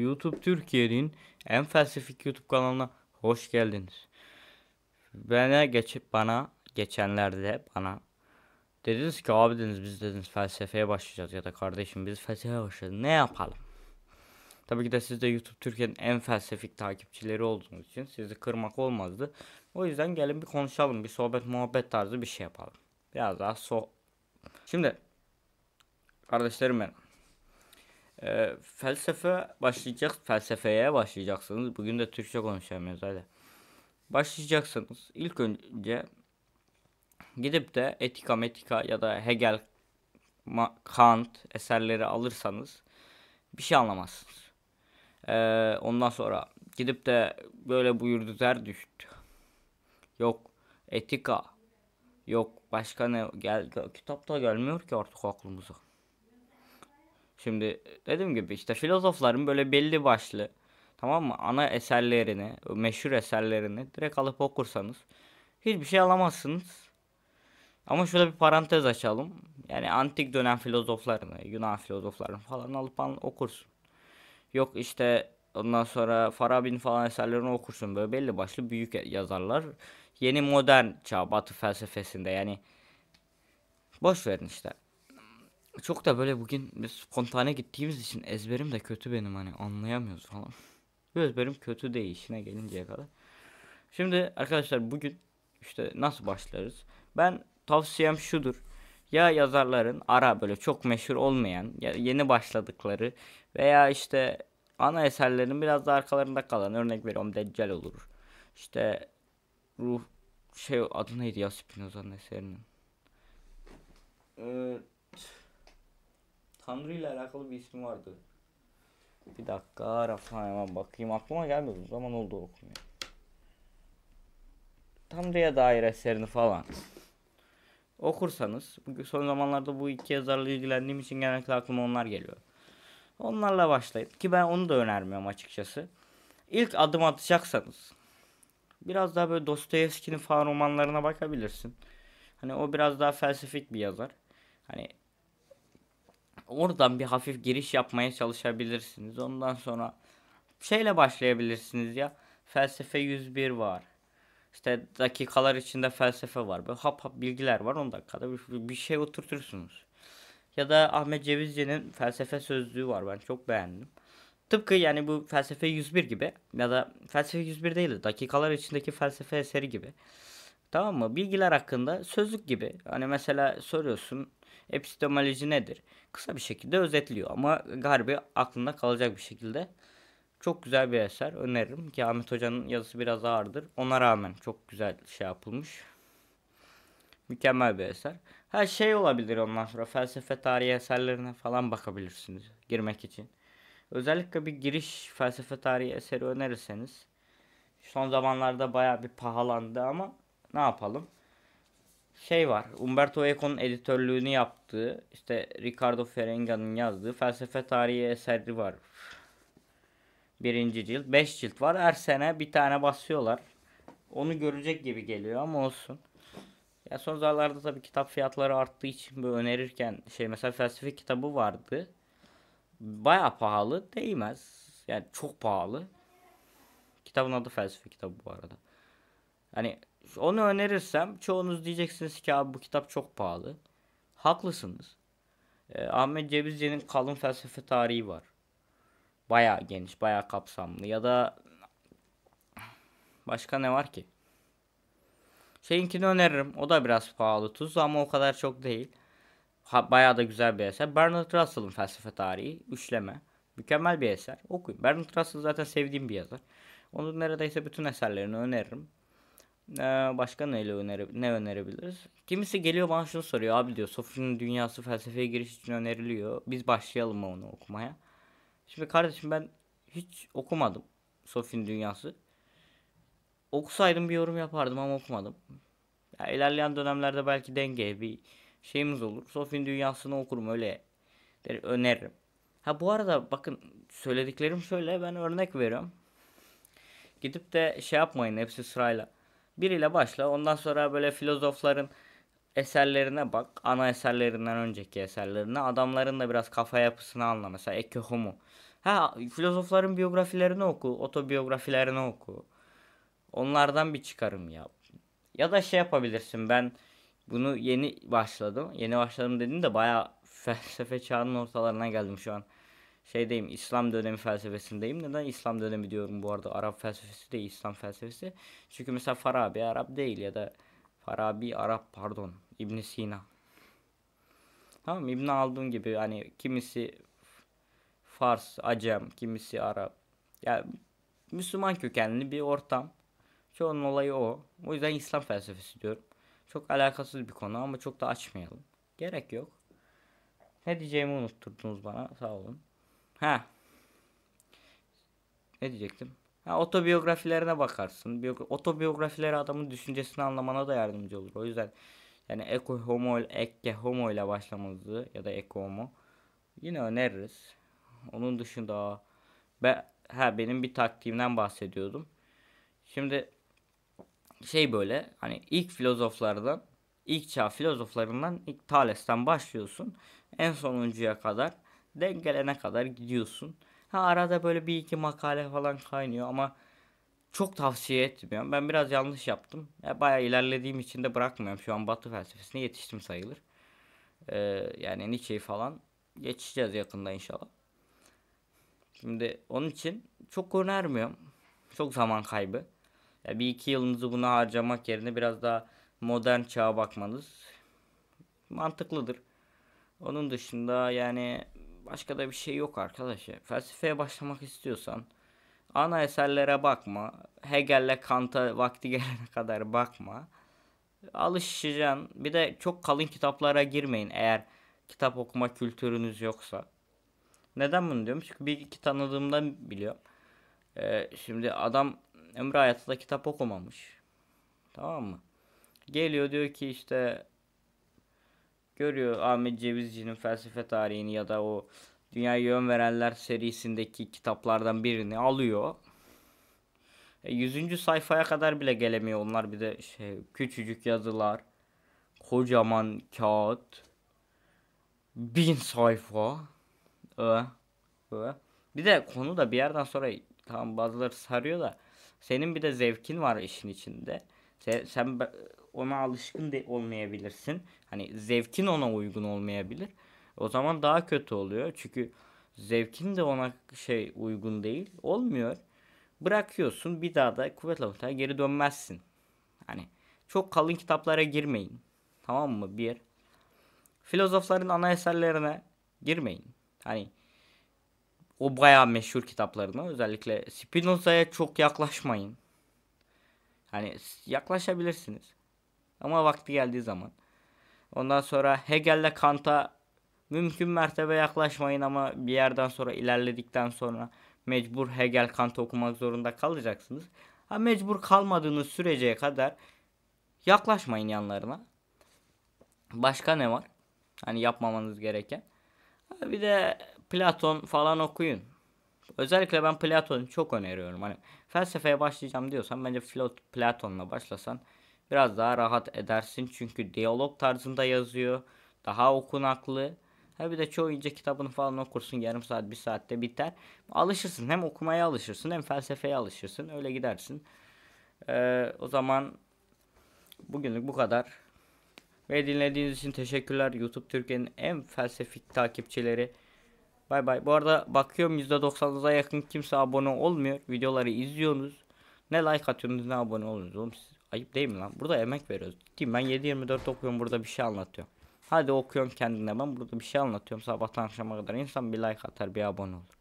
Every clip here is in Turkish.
YouTube Türkiye'nin en felsefik YouTube kanalına hoş geldiniz. Bana geçip bana geçenlerde bana dediniz ki abi dediniz biz dediniz felsefeye başlayacağız ya da kardeşim biz felsefeye başlayalım ne yapalım? Tabii ki de siz de YouTube Türkiye'nin en felsefik takipçileri olduğunuz için sizi kırmak olmazdı. O yüzden gelin bir konuşalım, bir sohbet muhabbet tarzı bir şey yapalım. Biraz daha so... Şimdi kardeşlerim benim e, felsefe başlayacak felsefeye başlayacaksınız. Bugün de Türkçe konuşamıyoruz hadi. Başlayacaksınız. İlk önce gidip de etika metika ya da Hegel Kant eserleri alırsanız bir şey anlamazsınız. Ee, ondan sonra gidip de böyle buyurdu der düştü. Yok etika. Yok başka ne gel kitapta gelmiyor ki artık aklımıza. Şimdi e, dediğim gibi işte filozofların böyle belli başlı tamam mı ana eserlerini, meşhur eserlerini direkt alıp okursanız hiçbir şey alamazsınız. Ama şöyle bir parantez açalım. Yani antik dönem filozoflarını, Yunan filozoflarını falan alıp okursun. Yok işte ondan sonra Farabi'nin falan eserlerini okursun. Böyle belli başlı büyük e, yazarlar. Yeni modern çağ batı felsefesinde yani boş verin işte. Çok da böyle bugün biz spontane gittiğimiz için ezberim de kötü benim hani anlayamıyoruz falan. Bu ezberim kötü değil işine gelinceye kadar. Şimdi arkadaşlar bugün işte nasıl başlarız? Ben tavsiyem şudur. Ya yazarların ara böyle çok meşhur olmayan ya yeni başladıkları veya işte ana eserlerin biraz da arkalarında kalan örnek veriyorum Deccal olur. İşte ruh şey adı neydi ya Spinoza'nın eserinin? Ee, Tanrı ile alakalı bir ismi vardı. Bir dakika Rafa hemen bakayım aklıma gelmedi o zaman oldu okumaya. Tanrı'ya dair eserini falan okursanız son zamanlarda bu iki yazarla ilgilendiğim için genellikle aklıma onlar geliyor. Onlarla başlayın ki ben onu da önermiyorum açıkçası. İlk adım atacaksanız biraz daha böyle Dostoyevski'nin falan romanlarına bakabilirsin. Hani o biraz daha felsefik bir yazar. Hani oradan bir hafif giriş yapmaya çalışabilirsiniz. Ondan sonra şeyle başlayabilirsiniz ya. Felsefe 101 var. İşte dakikalar içinde felsefe var. Böyle hap hap bilgiler var 10 dakikada bir, bir şey oturtursunuz. Ya da Ahmet Cevizci'nin felsefe sözlüğü var. Ben çok beğendim. Tıpkı yani bu felsefe 101 gibi ya da felsefe 101 değil de dakikalar içindeki felsefe eseri gibi. Tamam mı? Bilgiler hakkında sözlük gibi. Hani mesela soruyorsun epistemoloji nedir? Kısa bir şekilde özetliyor ama garbi aklında kalacak bir şekilde. Çok güzel bir eser öneririm ki Ahmet Hoca'nın yazısı biraz ağırdır. Ona rağmen çok güzel şey yapılmış. Mükemmel bir eser. Her şey olabilir ondan sonra felsefe tarihi eserlerine falan bakabilirsiniz girmek için. Özellikle bir giriş felsefe tarihi eseri önerirseniz son zamanlarda baya bir pahalandı ama ne yapalım? şey var. Umberto Eco'nun editörlüğünü yaptığı, işte Ricardo Ferenga'nın yazdığı felsefe tarihi eseri var. Birinci cilt. Beş cilt var. Her sene bir tane basıyorlar. Onu görecek gibi geliyor ama olsun. Ya son zamanlarda tabii kitap fiyatları arttığı için böyle önerirken şey mesela felsefe kitabı vardı. Baya pahalı değmez. Yani çok pahalı. Kitabın adı felsefe kitabı bu arada. Hani onu önerirsem çoğunuz diyeceksiniz ki abi bu kitap çok pahalı. Haklısınız. E, Ahmet Cevizci'nin kalın felsefe tarihi var. Baya geniş, baya kapsamlı. Ya da başka ne var ki? Şeyinkini öneririm. O da biraz pahalı tuz ama o kadar çok değil. Ha, bayağı da güzel bir eser. Bernard Russell'ın felsefe tarihi üçleme. Mükemmel bir eser. Okuyun. Bernard Russell zaten sevdiğim bir yazar. Onun neredeyse bütün eserlerini öneririm. Ee, başka neyle önere, ne önerebiliriz? Kimisi geliyor bana şunu soruyor. Abi diyor Sofya'nın dünyası felsefeye giriş için öneriliyor. Biz başlayalım mı onu okumaya? Şimdi kardeşim ben hiç okumadım Sofya'nın dünyası. Okusaydım bir yorum yapardım ama okumadım. Ya, ilerleyen dönemlerde belki denge bir şeyimiz olur. Sofya'nın dünyasını okurum öyle öneririm. Ha bu arada bakın söylediklerim şöyle ben örnek veriyorum. Gidip de şey yapmayın hepsi sırayla. Biriyle başla. Ondan sonra böyle filozofların eserlerine bak. Ana eserlerinden önceki eserlerine. Adamların da biraz kafa yapısını anla. Mesela Ecce Homo. Ha filozofların biyografilerini oku. Otobiyografilerini oku. Onlardan bir çıkarım yap. Ya da şey yapabilirsin. Ben bunu yeni başladım. Yeni başladım dedim de baya felsefe çağının ortalarına geldim şu an şeydeyim İslam dönemi felsefesindeyim. Neden İslam dönemi diyorum bu arada? Arap felsefesi değil İslam felsefesi. Çünkü mesela Farabi Arap değil ya da Farabi Arap pardon İbn Sina. Tamam İbn aldığım gibi hani kimisi Fars, Acem, kimisi Arap. Yani Müslüman kökenli bir ortam. Çoğunun olayı o. O yüzden İslam felsefesi diyorum. Çok alakasız bir konu ama çok da açmayalım. Gerek yok. Ne diyeceğimi unutturdunuz bana. Sağ olun. Ha. Ne diyecektim? Ha, otobiyografilerine bakarsın. Biyogra otobiyografileri adamın düşüncesini anlamana da yardımcı olur. O yüzden yani Eko Homo, Ekke Homo ile başlamanızı ya da Eko Homo yine öneririz. Onun dışında be, ha benim bir taktiğimden bahsediyordum. Şimdi şey böyle hani ilk filozoflardan ilk çağ filozoflarından ilk Thales'ten başlıyorsun. En sonuncuya kadar dengelene kadar gidiyorsun. Ha arada böyle bir iki makale falan kaynıyor ama çok tavsiye etmiyorum. Ben biraz yanlış yaptım. Ya bayağı ilerlediğim için de bırakmıyorum. Şu an Batı felsefesine yetiştim sayılır. Ee, yani Nietzsche'yi falan geçeceğiz yakında inşallah. Şimdi onun için çok önermiyorum. Çok zaman kaybı. Ya bir iki yılınızı buna harcamak yerine biraz daha modern çağa bakmanız mantıklıdır. Onun dışında yani başka da bir şey yok arkadaşlar. Felsefeye başlamak istiyorsan ana eserlere bakma. Hegel'le Kant'a vakti gelene kadar bakma. Alışacaksın. Bir de çok kalın kitaplara girmeyin eğer kitap okuma kültürünüz yoksa. Neden bunu diyorum? Çünkü bir iki tanıdığımdan biliyorum. Ee, şimdi adam ömrü hayatında kitap okumamış. Tamam mı? Geliyor diyor ki işte görüyor Ahmet Cevizci'nin felsefe tarihini ya da o Dünya Yön Verenler serisindeki kitaplardan birini alıyor. E, 100. sayfaya kadar bile gelemiyor onlar bir de şey, küçücük yazılar, kocaman kağıt, bin sayfa. Ee, e. Bir de konu da bir yerden sonra tam bazıları sarıyor da senin bir de zevkin var işin içinde. Sen, sen ona alışkın de olmayabilirsin. Hani zevkin ona uygun olmayabilir. O zaman daha kötü oluyor. Çünkü zevkin de ona şey uygun değil. Olmuyor. Bırakıyorsun bir daha da kuvvetle mutlaka geri dönmezsin. Hani çok kalın kitaplara girmeyin. Tamam mı? Bir. Filozofların ana eserlerine girmeyin. Hani o bayağı meşhur kitaplarına özellikle Spinoza'ya çok yaklaşmayın. Hani yaklaşabilirsiniz. Ama vakti geldiği zaman. Ondan sonra Hegel'le Kant'a mümkün mertebe yaklaşmayın ama bir yerden sonra ilerledikten sonra mecbur Hegel Kant okumak zorunda kalacaksınız. Ha, mecbur kalmadığınız süreceye kadar yaklaşmayın yanlarına. Başka ne var? Hani yapmamanız gereken. Ha, bir de Platon falan okuyun. Özellikle ben Platon'u çok öneriyorum. Hani felsefeye başlayacağım diyorsan bence Platon'la başlasan biraz daha rahat edersin. Çünkü diyalog tarzında yazıyor. Daha okunaklı. Ha bir de çoğu ince kitabını falan okursun yarım saat bir saatte biter. Alışırsın hem okumaya alışırsın hem felsefeye alışırsın öyle gidersin. Ee, o zaman bugünlük bu kadar. Ve dinlediğiniz için teşekkürler YouTube Türkiye'nin en felsefik takipçileri. Bay bay. Bu arada bakıyorum %90'ıza yakın kimse abone olmuyor. Videoları izliyorsunuz. Ne like atıyorsunuz ne abone oluyorsunuz Ayıp değil mi lan? Burada emek veriyoruz. Değil Ben 7-24 okuyorum burada bir şey anlatıyorum. Hadi okuyorum kendine ben burada bir şey anlatıyorum sabahtan akşama kadar. insan bir like atar bir abone olur.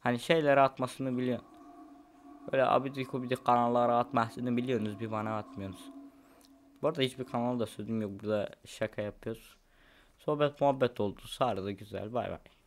Hani şeyleri atmasını biliyorsun. Böyle abidi kubidi kanallara atmasını biliyorsunuz bir bana atmıyorsunuz. Bu arada hiçbir kanalda sözüm yok burada şaka yapıyoruz. Sohbet muhabbet oldu sardı güzel bay bay.